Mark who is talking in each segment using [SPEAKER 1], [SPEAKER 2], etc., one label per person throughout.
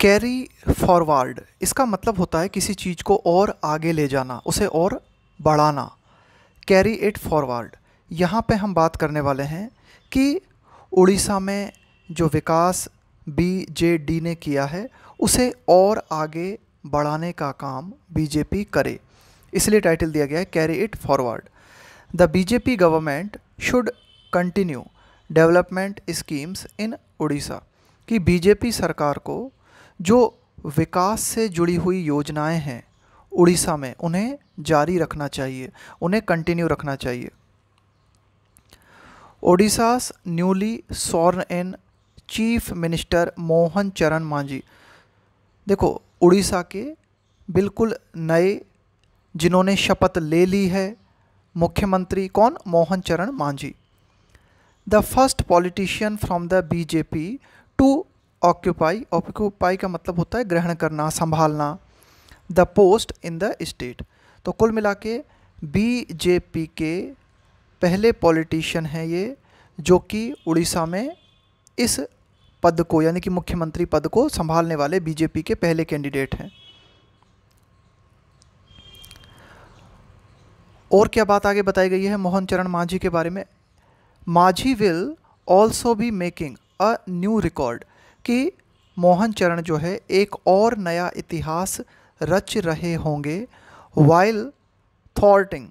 [SPEAKER 1] carry forward इसका मतलब होता है किसी चीज़ को और आगे ले जाना उसे और बढ़ाना कैरी इट फॉरवर्ड यहाँ पे हम बात करने वाले हैं कि उड़ीसा में जो विकास बी जे डी ने किया है उसे और आगे बढ़ाने का काम बीजेपी करे इसलिए टाइटल दिया गया है carry it forward the BJP government should continue development schemes in Orissa कि बीजेपी सरकार को जो विकास से जुड़ी हुई योजनाएं हैं उड़ीसा में उन्हें जारी रखना चाहिए उन्हें कंटिन्यू रखना चाहिए Odisha's newly sworn in chief minister Mohan Charan Majhi देखो उड़ीसा के बिल्कुल नए जिन्होंने शपथ ले ली है मुख्यमंत्री कौन Mohan Charan Majhi the first politician from the BJP to occupy occupy का मतलब होता है ग्रहण करना संभालना the post in the state तो कुल मिला के बीजेपी के पहले पॉलिटिशियन हैं ये जो कि उड़ीसा में इस पद को यानी कि मुख्यमंत्री पद को संभालने वाले बीजेपी के पहले कैंडिडेट हैं और क्या बात आगे बताई गई है मोहन चरण मांझी के बारे में Majhi will also be making a new record कि मोहन चरण जो है एक और नया इतिहास रच रहे होंगे वाइल थॉर्टिंग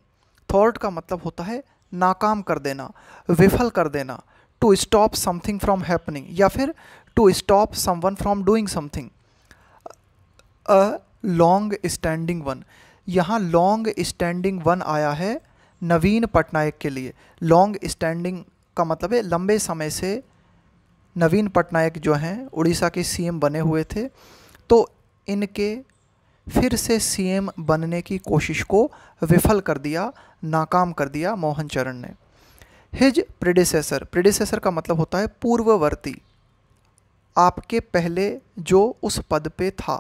[SPEAKER 1] थॉर्ट का मतलब होता है नाकाम कर देना विफल कर देना to stop something from happening या फिर to stop someone from doing something a long standing one यहाँ लॉन्ग स्टैंडिंग वन आया है नवीन पटनायक के लिए लॉन्ग स्टैंडिंग का मतलब है लंबे समय से नवीन पटनायक जो हैं उड़ीसा के सीएम बने हुए थे तो इनके फिर से सीएम बनने की कोशिश को विफल कर दिया नाकाम कर दिया मोहन चरण ने हिज प्रेडिसेसर प्रिडिसेसर का मतलब होता है पूर्ववर्ती आपके पहले जो उस पद पे था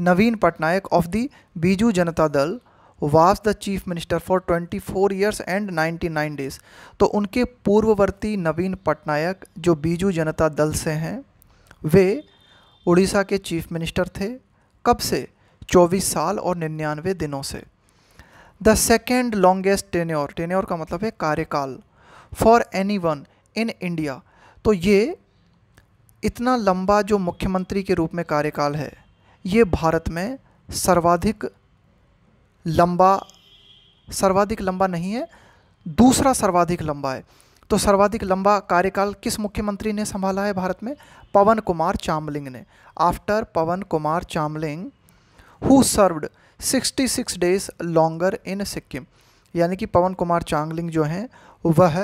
[SPEAKER 1] Naveen Patnaik of the Biju Janata Dal was the chief minister for 24 years and 99 days तो उनके पूर्ववर्ती नवीन पटनायक जो बीजू जनता दल से हैं वे उड़ीसा के चीफ मिनिस्टर थे कब से 24 साल और निन्यानवे दिनों से the second longest tenure tenure का मतलब है कार्यकाल for anyone in India तो ये इतना लंबा जो मुख्यमंत्री के रूप में कार्यकाल है ये भारत में सर्वाधिक लंबा सर्वाधिक लंबा नहीं है दूसरा सर्वाधिक लंबा है तो सर्वाधिक लंबा कार्यकाल किस मुख्यमंत्री ने संभाला है भारत में पवन कुमार चामलिंग ने after Pavan Kumar Chamling who served 66 days longer in Sikkim यानी कि पवन कुमार चामलिंग जो हैं वह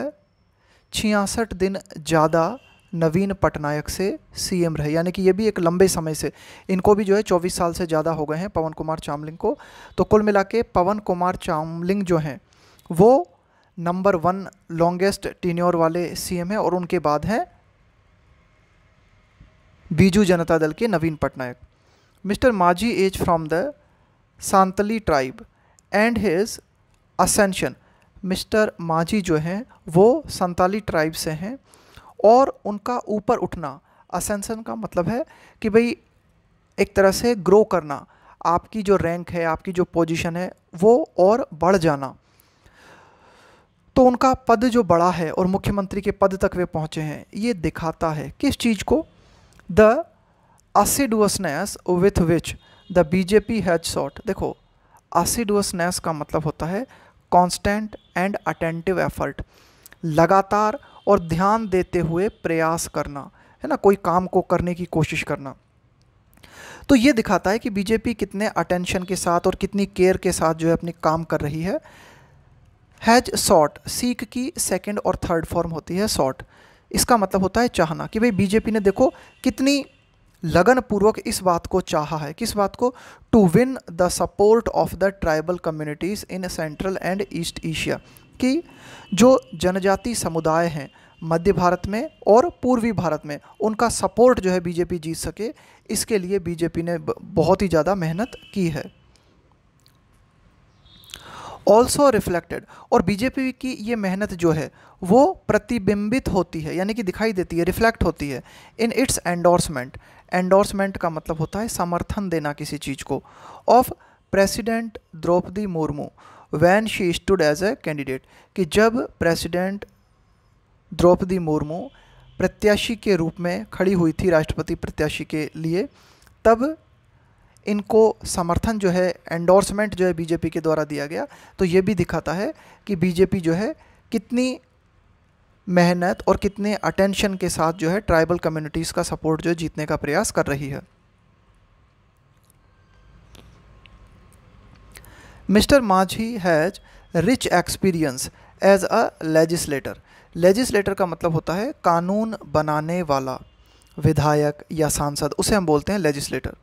[SPEAKER 1] छियासठ दिन ज़्यादा नवीन पटनायक से सीएम रहे यानी कि ये भी एक लंबे समय से इनको भी जो है 24 साल से ज़्यादा हो गए हैं पवन कुमार चामलिंग को तो कुल मिला के पवन कुमार चामलिंग जो हैं वो नंबर वन लॉन्गेस्ट टीन्योर वाले सीएम हैं और उनके बाद हैं बीजू जनता दल के Naveen Patnaik mister Majhi as from the Santali tribe and his ascension mister Majhi जो हैं वो संताली ट्राइब से हैं और उनका ऊपर उठना असेंसन का मतलब है कि भाई एक तरह से ग्रो करना आपकी जो रैंक है आपकी जो पोजीशन है वो और बढ़ जाना तो उनका पद जो बड़ा है और मुख्यमंत्री के पद तक वे पहुंचे हैं ये दिखाता है किस चीज़ को the assiduousness with which the BJP has sought देखो असिडुअसनेस का मतलब होता है कांस्टेंट एंड अटेंटिव एफर्ट लगातार और ध्यान देते हुए प्रयास करना है ना कोई काम को करने की कोशिश करना तो ये दिखाता है कि बीजेपी कितने अटेंशन के साथ और कितनी केयर के साथ जो है अपने काम कर रही है हैज सॉट सीख की सेकेंड और थर्ड फॉर्म होती है सॉट इसका मतलब होता है चाहना कि भाई बीजेपी ने देखो कितनी लगन पूर्वक इस बात को चाहा है किस बात को to win the support of the tribal communities in central and east Asia कि जो जनजाति समुदाय हैं मध्य भारत में और पूर्वी भारत में उनका सपोर्ट जो है बीजेपी जीत सके इसके लिए बीजेपी ने बहुत ही ज़्यादा मेहनत की है ऑल्सो रिफ्लेक्टेड और बीजेपी की ये मेहनत जो है वो प्रतिबिंबित होती है यानी कि दिखाई देती है रिफ्लेक्ट होती है इन इट्स एंडोर्समेंट एंडोर्समेंट का मतलब होता है समर्थन देना किसी चीज़ को of president Droupadi Murmu when she stood as a candidate कि जब प्रेसिडेंट द्रौपदी मुर्मू प्रत्याशी के रूप में खड़ी हुई थी राष्ट्रपति प्रत्याशी के लिए तब इनको समर्थन जो है एंडोर्समेंट जो है बीजेपी के द्वारा दिया गया तो ये भी दिखाता है कि बीजेपी जो है कितनी मेहनत और कितने अटेंशन के साथ जो है ट्राइबल कम्युनिटीज़ का सपोर्ट जो है जीतने का प्रयास कर रही है mister Majhi has rich experience as a legislator legislator का मतलब होता है कानून बनाने वाला विधायक या सांसद उसे हम बोलते हैं legislator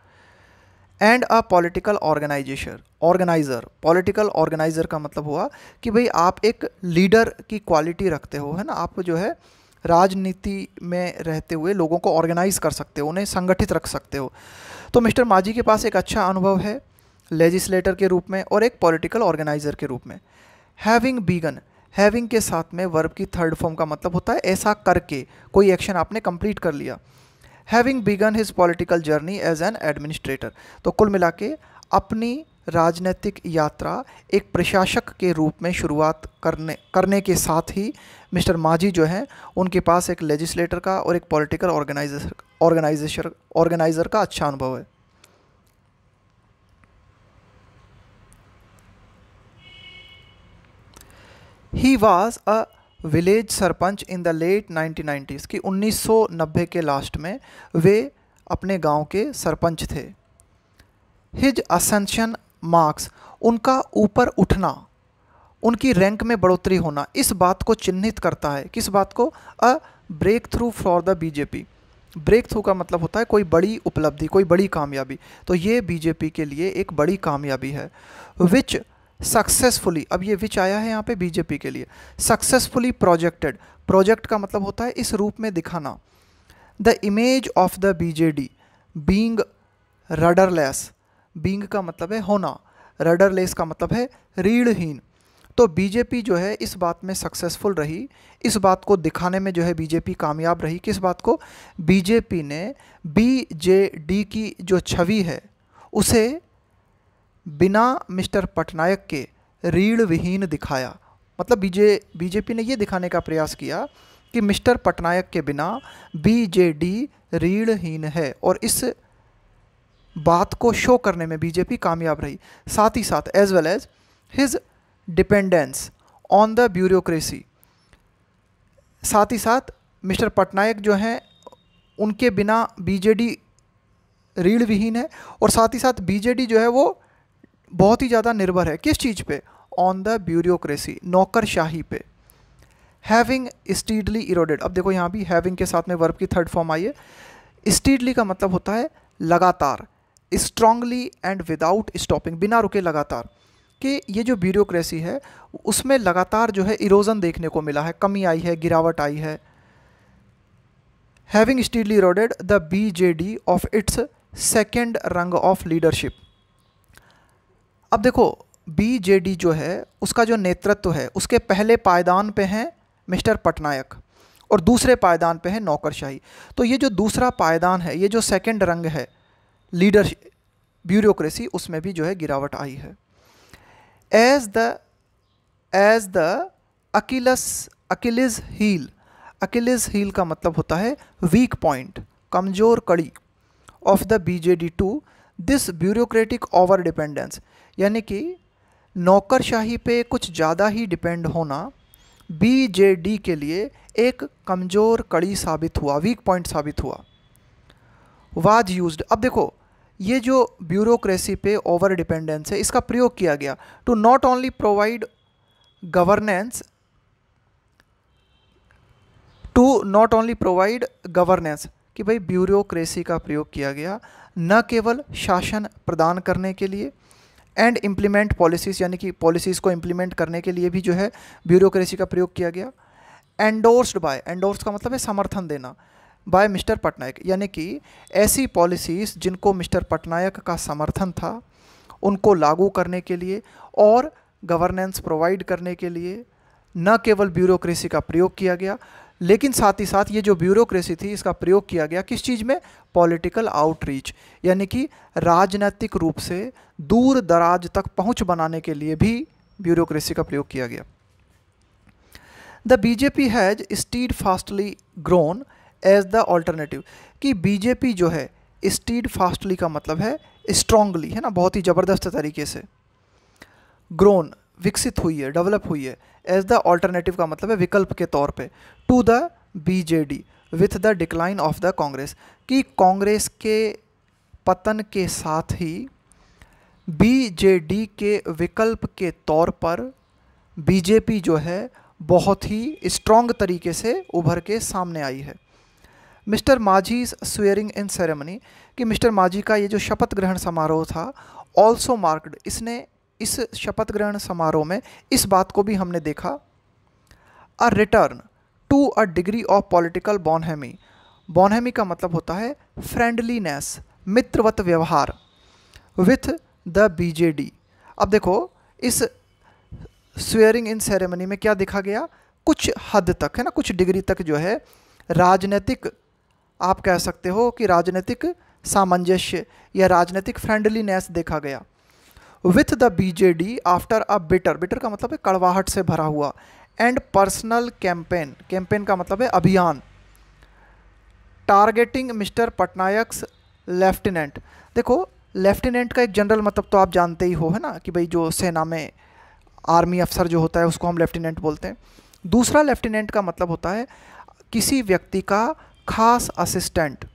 [SPEAKER 1] and a political organisation organiser political organiser का मतलब हुआ कि भाई आप एक लीडर की क्वालिटी रखते हो है ना आप जो है राजनीति में रहते हुए लोगों को ऑर्गेनाइज़ कर सकते हो उन्हें संगठित रख सकते हो तो मिस्टर माझी के पास एक अच्छा अनुभव है लेजिस्लेटर के रूप में और एक पॉलिटिकल ऑर्गेनाइजर के रूप में हैविंग बीगन हैविंग के साथ में वर्ब की थर्ड फॉर्म का मतलब होता है ऐसा करके कोई एक्शन आपने कंप्लीट कर लिया having begun his political journey as an administrator तो कुल मिला के अपनी राजनीतिक यात्रा एक प्रशासक के रूप में शुरुआत करने करने के साथ ही मिस्टर माझी जो हैं उनके पास एक लेजिस्लेटर का और एक पॉलिटिकल ऑर्गेनाइजर ऑर्गेनाइजेशन ऑर्गेनाइज़र का अच्छा अनुभव है he was a village sarpanch in the late 1990s कि 1990 के लास्ट में वे अपने गांव के सरपंच थे हिज असेंशन मार्क्स उनका ऊपर उठना उनकी रैंक में बढ़ोतरी होना इस बात को चिन्हित करता है किस बात को a breakthrough for the BJP breakthrough का मतलब होता है कोई बड़ी उपलब्धि कोई बड़ी कामयाबी तो ये बीजेपी के लिए एक बड़ी कामयाबी है विच सक्सेसफुली अब ये विच आया है यहाँ पे बीजेपी के लिए सक्सेसफुली प्रोजेक्टेड प्रोजेक्ट का मतलब होता है इस रूप में दिखाना the image of the BJD being rudderless being का मतलब है होना रडरलेस का मतलब है रीढ़हीन तो बीजेपी जो है इस बात में सक्सेसफुल रही इस बात को दिखाने में जो है बीजेपी कामयाब रही किस बात को बीजेपी ने बीजेडी की जो छवि है उसे बिना मिस्टर पटनायक के रीढ़ विहीन दिखाया मतलब बीजे बीजेपी ने ये दिखाने का प्रयास किया कि मिस्टर पटनायक के बिना बीजेडी रीढ़हीन है और इस बात को शो करने में बीजेपी कामयाब रही साथ ही साथ as well as his dependence on the bureaucracy साथ ही साथ मिस्टर पटनायक जो हैं उनके बिना बीजेडी रीढ़ विहीन है और साथ ही साथ बीजेडी जो है वो बहुत ही ज़्यादा निर्भर है किस चीज़ पे ऑन द ब्यूरोक्रेसी नौकरशाही पे हैविंग स्टीडली इरोडेड अब देखो यहाँ भी हैविंग के साथ में वर्ब की थर्ड फॉर्म आई है स्टीडली का मतलब होता है लगातार स्ट्रांगली एंड विदाउट स्टॉपिंग बिना रुके लगातार कि ये जो ब्यूरोक्रेसी है उसमें लगातार जो है इरोजन देखने को मिला है कमी आई है गिरावट आई है having steadily eroded the B J D of its second rung of leadership अब देखो बीजेडी जो है उसका जो नेतृत्व है उसके पहले पायदान पे हैं मिस्टर पटनायक और दूसरे पायदान पे है नौकरशाही तो ये जो दूसरा पायदान है ये जो सेकंड रंग है लीडर ब्यूरोक्रेसी उसमें भी जो है गिरावट आई है as the as the Achilles Achilles heel Achilles heel का मतलब होता है वीक पॉइंट कमज़ोर कड़ी of the BJD to this bureaucratic over dependence यानी कि नौकरशाही पे कुछ ज़्यादा ही डिपेंड होना बी जे डी के लिए एक कमज़ोर कड़ी साबित हुआ वीक पॉइंट साबित हुआ वाज यूज्ड अब देखो ये जो ब्यूरोक्रेसी पे ओवर डिपेंडेंस है इसका प्रयोग किया गया to not only provide governance to not only provide governance कि भाई ब्यूरोक्रेसी का प्रयोग किया गया न केवल शासन प्रदान करने के लिए एंड इम्प्लीमेंट पॉलिसीज़ यानी कि पॉलिसीज़ को इम्प्लीमेंट करने के लिए भी जो है ब्यूरोक्रेसी का प्रयोग किया गया एंडोर्स्ड बाय एंडोर्स का मतलब है समर्थन देना बाय मिस्टर पटनायक यानी कि ऐसी पॉलिसीज़ जिनको मिस्टर पटनायक का समर्थन था उनको लागू करने के लिए और गवर्नेंस प्रोवाइड करने के लिए न केवल ब्यूरोक्रेसी का प्रयोग किया गया लेकिन साथ ही साथ ये जो ब्यूरोक्रेसी थी इसका प्रयोग किया गया किस चीज़ में पॉलिटिकल आउटरीच यानी कि राजनैतिक रूप से दूर दराज तक पहुंच बनाने के लिए भी ब्यूरोक्रेसी का प्रयोग किया गया the BJP has steadfastly grown as the alternative कि बीजेपी जो है स्टीड फास्टली का मतलब है स्ट्रांगली है ना बहुत ही ज़बरदस्त तरीके से ग्रोन विकसित हुई है डेवलप हुई है एज द ऑल्टरनेटिव का मतलब है विकल्प के तौर पे to the BJD with the decline of the Congress कि कांग्रेस के पतन के साथ ही बीजेडी के विकल्प के तौर पर बीजेपी जो है बहुत ही स्ट्रॉन्ग तरीके से उभर के सामने आई है mister Majhi swearing in ceremony कि मिस्टर माझी का ये जो शपथ ग्रहण समारोह था ऑल्सो मार्क्ड इसने इस शपथ ग्रहण समारोह में इस बात को भी हमने देखा a return to a degree of political bonhomie bonhomie का मतलब होता है फ्रेंडलीनेस मित्रवत व्यवहार विथ द बीजेडी अब देखो इस स्वेयरिंग इन सेरेमनी में क्या देखा गया कुछ हद तक है ना कुछ डिग्री तक जो है राजनीतिक आप कह सकते हो कि राजनीतिक सामंजस्य या राजनीतिक फ्रेंडलीनेस देखा गया with the BJD after a bitter bitter का मतलब है कड़वाहट से भरा हुआ एंड पर्सनल कैंपेन कैंपेन का मतलब है अभियान टारगेटिंग मिस्टर पटनायक्स लेफ्टिनेंट देखो लेफ्टिनेंट का एक जनरल मतलब तो आप जानते ही हो है ना कि भाई जो सेना में आर्मी अफसर जो होता है उसको हम लेफ्टिनेंट बोलते हैं दूसरा लेफ्टिनेंट का मतलब होता है किसी व्यक्ति का खास असिस्टेंट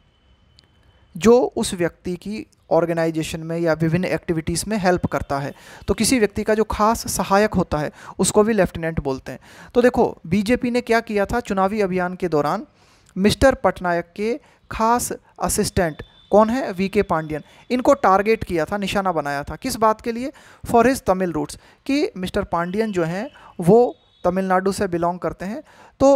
[SPEAKER 1] जो उस व्यक्ति की ऑर्गेनाइजेशन में या विभिन्न एक्टिविटीज़ में हेल्प करता है तो किसी व्यक्ति का जो खास सहायक होता है उसको भी लेफ्टिनेंट बोलते हैं तो देखो बीजेपी ने क्या किया था चुनावी अभियान के दौरान मिस्टर पटनायक के खास असिस्टेंट कौन है वी के पांडियन इनको टारगेट किया था निशाना बनाया था किस बात के लिए फॉर हिज तमिल रूट्स कि मिस्टर पांडियन जो हैं वो तमिलनाडु से बिलोंग करते हैं तो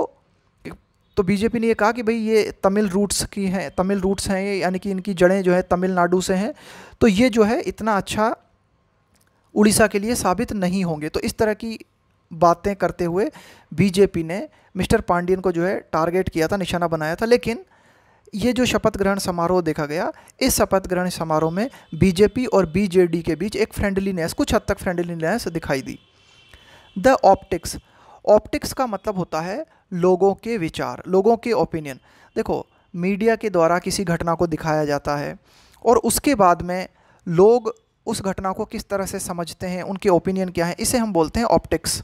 [SPEAKER 1] तो बीजेपी ने ये कहा कि भाई ये तमिल रूट्स की हैं तमिल रूट्स हैं यानी कि इनकी जड़ें जो है तमिलनाडु से हैं तो ये जो है इतना अच्छा उड़ीसा के लिए साबित नहीं होंगे तो इस तरह की बातें करते हुए बीजेपी ने मिस्टर पांडियन को जो है टारगेट किया था निशाना बनाया था लेकिन ये जो शपथ ग्रहण समारोह देखा गया इस शपथ ग्रहण समारोह में बीजेपी और बीजेडी के बीच एक फ्रेंडलीनेस कुछ हद तक फ्रेंडलीनेस दिखाई दी द ऑप्टिक्स ऑप्टिक्स का मतलब होता है लोगों के विचार लोगों के ओपिनियन देखो मीडिया के द्वारा किसी घटना को दिखाया जाता है और उसके बाद में लोग उस घटना को किस तरह से समझते हैं उनके ओपिनियन क्या है इसे हम बोलते हैं optics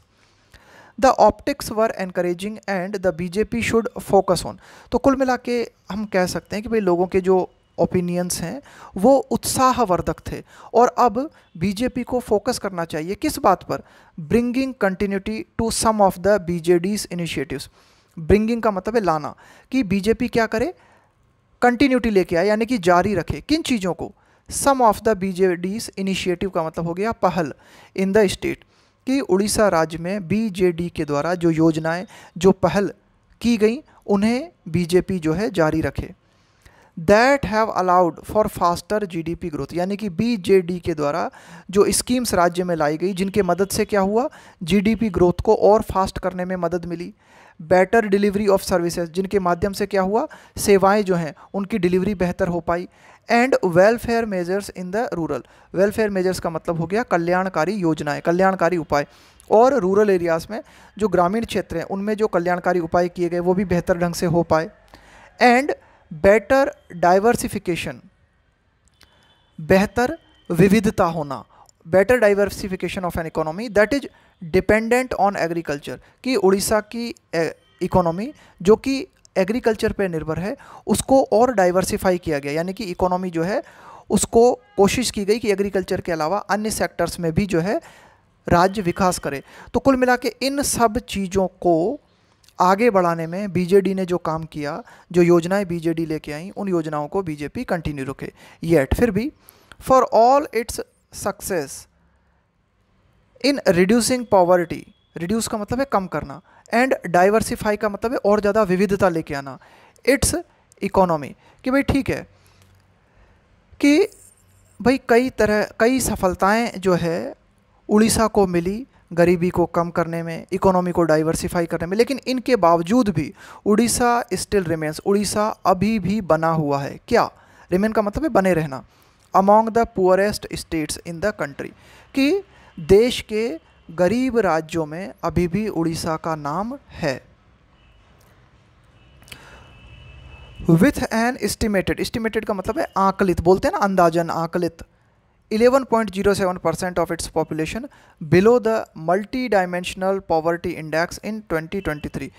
[SPEAKER 1] the optics were encouraging and the BJP should focus on तो कुल मिला के हम कह सकते हैं कि भाई लोगों के जो ओपिनियंस हैं वो उत्साहवर्धक थे और अब बीजेपी को फोकस करना चाहिए किस बात पर bringing continuity to some of the BJD's initiatives bringing का मतलब है लाना कि बीजेपी क्या करे कंटिन्यूटी लेके आए यानी कि जारी रखे किन चीज़ों को some of the BJD's initiative का मतलब हो गया पहल इन द स्टेट कि उड़ीसा राज्य में बीजेडी के द्वारा जो योजनाएं जो पहल की गई उन्हें बीजेपी जो है जारी रखे that have allowed for faster GDP growth यानी कि बीजेडी के द्वारा जो स्कीम्स राज्य में लाई गई जिनके मदद से क्या हुआ जीडीपी ग्रोथ को और फास्ट करने में मदद मिली बेटर डिलीवरी ऑफ सर्विसेज जिनके माध्यम से क्या हुआ सेवाएं जो हैं उनकी डिलीवरी बेहतर हो पाई and welfare measures in the rural welfare measures का मतलब हो गया कल्याणकारी योजनाएं कल्याणकारी उपाय और रूरल एरियाज़ में जो ग्रामीण क्षेत्र हैं उनमें जो कल्याणकारी उपाय किए गए वो भी बेहतर ढंग से हो पाए एंड बेटर डाइवर्सिफिकेशन बेहतर विविधता होना better diversification of an economy that is dependent on agriculture कि उड़ीसा की इकोनॉमी जो कि एग्रीकल्चर पे निर्भर है उसको और डाइवर्सिफाई किया गया यानी कि इकोनॉमी जो है उसको कोशिश की गई कि एग्रीकल्चर के अलावा अन्य सेक्टर्स में भी जो है राज्य विकास करे तो कुल मिला के इन सब चीज़ों को आगे बढ़ाने में बीजेडी ने जो काम किया जो योजनाएं बीजेडी लेके आई उन योजनाओं को बीजेपी कंटिन्यू रखे येट फिर भी for all its success in reducing poverty reduce का मतलब है कम करना एंड डाइवर्सिफाई का मतलब है और ज़्यादा विविधता लेके आना इट्स इकोनॉमी कि भाई ठीक है कि भाई कई तरह कई सफलताएं जो है उड़ीसा को मिली गरीबी को कम करने में इकोनॉमी को डाइवर्सिफाई करने में लेकिन इनके बावजूद भी उड़ीसा स्टिल रिमेन्स उड़ीसा अभी भी बना हुआ है क्या रिमेन का मतलब है बने रहना among the poorest states in the country कि देश के गरीब राज्यों में अभी भी उड़ीसा का नाम है विथ एन एस्टिमेटेड एस्टिमेटेड का मतलब है आंकलित बोलते हैं ना अंदाजन आंकलित 11.07% of its population below the multi-dimensional poverty index in 2023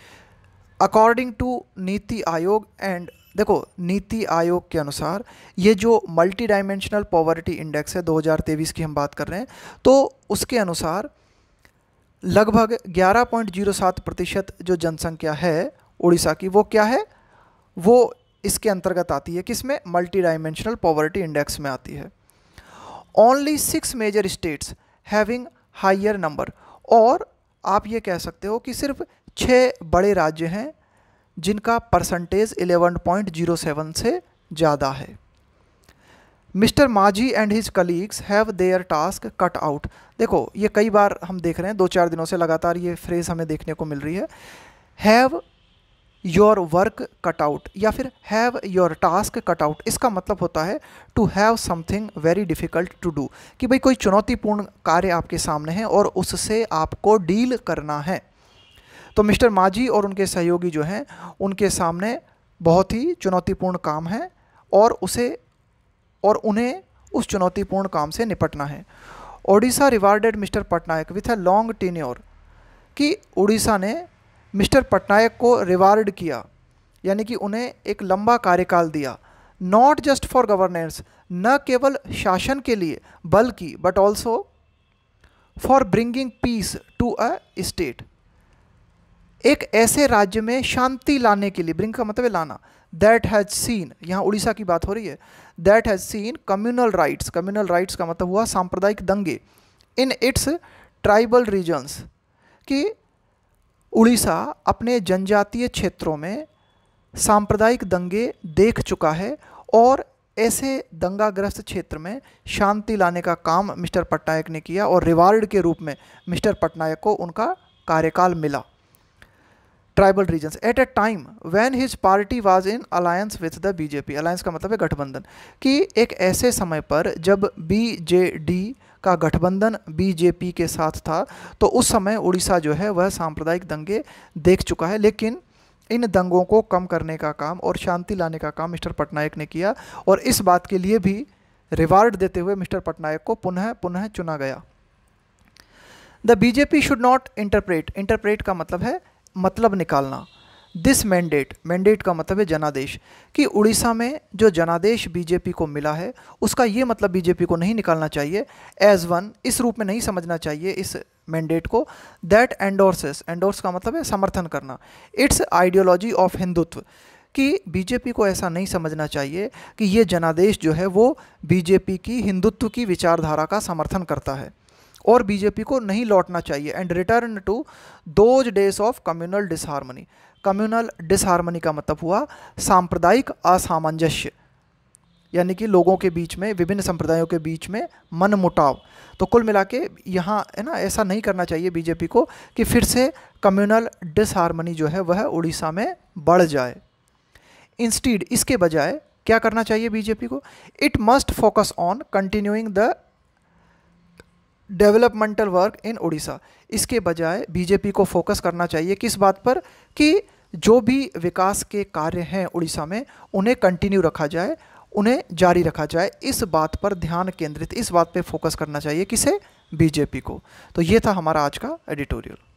[SPEAKER 1] according to NITI Aayog and देखो नीति आयोग के अनुसार ये जो मल्टी डायमेंशनल पॉवर्टी इंडेक्स है 2023 की हम बात कर रहे हैं तो उसके अनुसार लगभग 11.07 प्रतिशत जो जनसंख्या है उड़ीसा की वो क्या है वो इसके अंतर्गत आती है किसमें मल्टी डायमेंशनल पॉवर्टी इंडेक्स में आती है only six major states having higher number और आप ये कह सकते हो कि सिर्फ छः बड़े राज्य हैं जिनका परसेंटेज 11.07 से ज़्यादा है mister Majhi and his colleagues have their task cut out देखो ये कई बार हम देख रहे हैं दो चार दिनों से लगातार ये फ्रेज़ हमें देखने को मिल रही है have your work cut out या फिर have your task cut out इसका मतलब होता है to have something very difficult to do कि भाई कोई चुनौतीपूर्ण कार्य आपके सामने है और उससे आपको डील करना है तो मिस्टर माजी और उनके सहयोगी जो हैं उनके सामने बहुत ही चुनौतीपूर्ण काम है और उसे और उन्हें उस चुनौतीपूर्ण काम से निपटना है Odisha rewarded mister Patnaik with a long tenure कि उड़ीसा ने मिस्टर पटनायक को रिवार्ड किया यानी कि उन्हें एक लंबा कार्यकाल दिया नॉट जस्ट फॉर गवर्नेंस न केवल शासन के लिए बल्कि but also for bringing peace to a state एक ऐसे राज्य में शांति लाने के लिए ब्रिंग का मतलब लाना दैट हैज सीन यहाँ उड़ीसा की बात हो रही है that has seen communal riots communal riots का मतलब हुआ सांप्रदायिक दंगे इन इट्स ट्राइबल रीजन्स कि उड़ीसा अपने जनजातीय क्षेत्रों में सांप्रदायिक दंगे देख चुका है और ऐसे दंगाग्रस्त क्षेत्र में शांति लाने का काम मिस्टर पटनायक ने किया और रिवार्ड के रूप में मिस्टर पटनायक को उनका कार्यकाल मिला tribal regions at a time when his party was in alliance with the BJP alliance का मतलब है गठबंधन कि एक ऐसे समय पर जब बी का गठबंधन बीजेपी के साथ था तो उस समय उड़ीसा जो है वह सांप्रदायिक दंगे देख चुका है लेकिन इन दंगों को कम करने का काम और शांति लाने का काम मिस्टर पटनायक ने किया और इस बात के लिए भी रिवार्ड देते हुए मिस्टर पटनायक को पुनः पुनः चुना गया the BJP should not interpret interpret का मतलब है मतलब निकालना दिस मैंडेट मैंडेट का मतलब है जनादेश कि उड़ीसा में जो जनादेश बीजेपी को मिला है उसका ये मतलब बीजेपी को नहीं निकालना चाहिए एज वन इस रूप में नहीं समझना चाहिए इस मैंडेट को दैट एंडोर्सेस एंडोर्स का मतलब है समर्थन करना इट्स आइडियोलॉजी ऑफ हिंदुत्व कि बीजेपी को ऐसा नहीं समझना चाहिए कि ये जनादेश जो है वो बीजेपी की हिंदुत्व की विचारधारा का समर्थन करता है और बीजेपी को नहीं लौटना चाहिए and return to those days of communal disharmony communal disharmony का मतलब हुआ सांप्रदायिक असामंजस्य यानी कि लोगों के बीच में विभिन्न संप्रदायों के बीच में मन मुटाव तो कुल मिला के यहाँ है ना ऐसा नहीं करना चाहिए बीजेपी को कि फिर से कम्युनल डिसहारमनी जो है वह उड़ीसा में बढ़ जाए इंस्टीड इसके बजाय क्या करना चाहिए बीजेपी को it must focus on continuing the developmental work in Orissa इसके बजाय बीजेपी को फोकस करना चाहिए किस बात पर कि जो भी विकास के कार्य हैं उड़ीसा में उन्हें कंटिन्यू रखा जाए उन्हें जारी रखा जाए इस बात पर ध्यान केंद्रित इस बात पे फोकस करना चाहिए किसे बीजेपी को तो ये था हमारा आज का एडिटोरियल